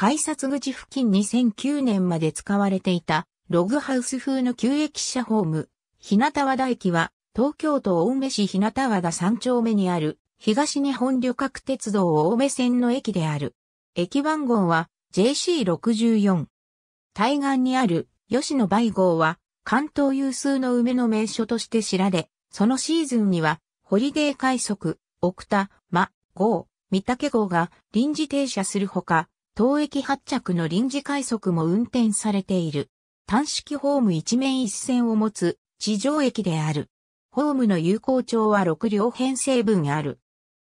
改札口付近2009年まで使われていた、ログハウス風の旧駅舎ホーム、日向和田駅は、東京都青梅市日向和田3丁目にある、東日本旅客鉄道青梅線の駅である。駅番号は JC64。対岸にある吉野梅号は関東有数の梅の名所として知られ、そのシーズンにはホリデー快速、奥田、間、号、三竹号が臨時停車するほか、当駅発着の臨時快速も運転されている。単式ホーム一面一線を持つ地上駅である。ホームの有効長は6両編成分ある。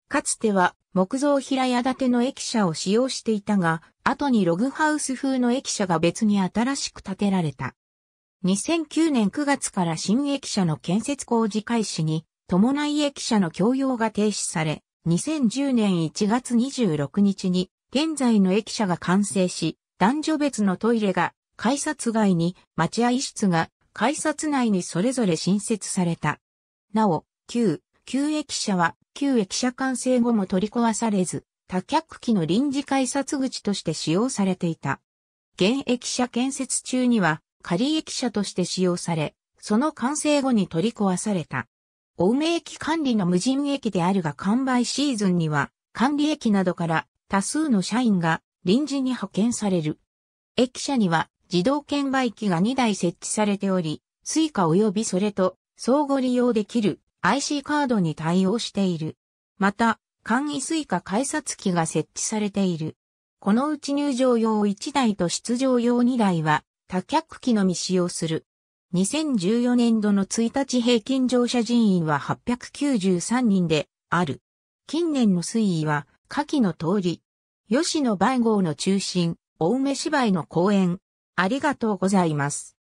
かつては木造平屋建ての駅舎を使用していたが、後にログハウス風の駅舎が別に新しく建てられた。2009年9月から新駅舎の建設工事開始に伴い駅舎の供用が停止され、2010年1月26日に現在の駅舎が完成し、男女別のトイレが、改札外に待合室が、改札内にそれぞれ新設された。なお、旧、旧駅舎は、旧駅舎完成後も取り壊されず、多客機の臨時改札口として使用されていた。現駅舎建設中には、仮駅舎として使用され、その完成後に取り壊された。青梅駅管理の無人駅であるが完売シーズンには、管理駅などから多数の社員が臨時に派遣される。駅舎には自動券売機が2台設置されており、スイカ及びそれと相互利用できる IC カードに対応している。また、簡易スイカ改札機が設置されている。このうち入場用1台と出場用2台は多客機のみ使用する。2014年度の1日平均乗車人員は893人である。近年の推移は下記の通り、吉野梅号の中心、青梅芝居の公演、ありがとうございます。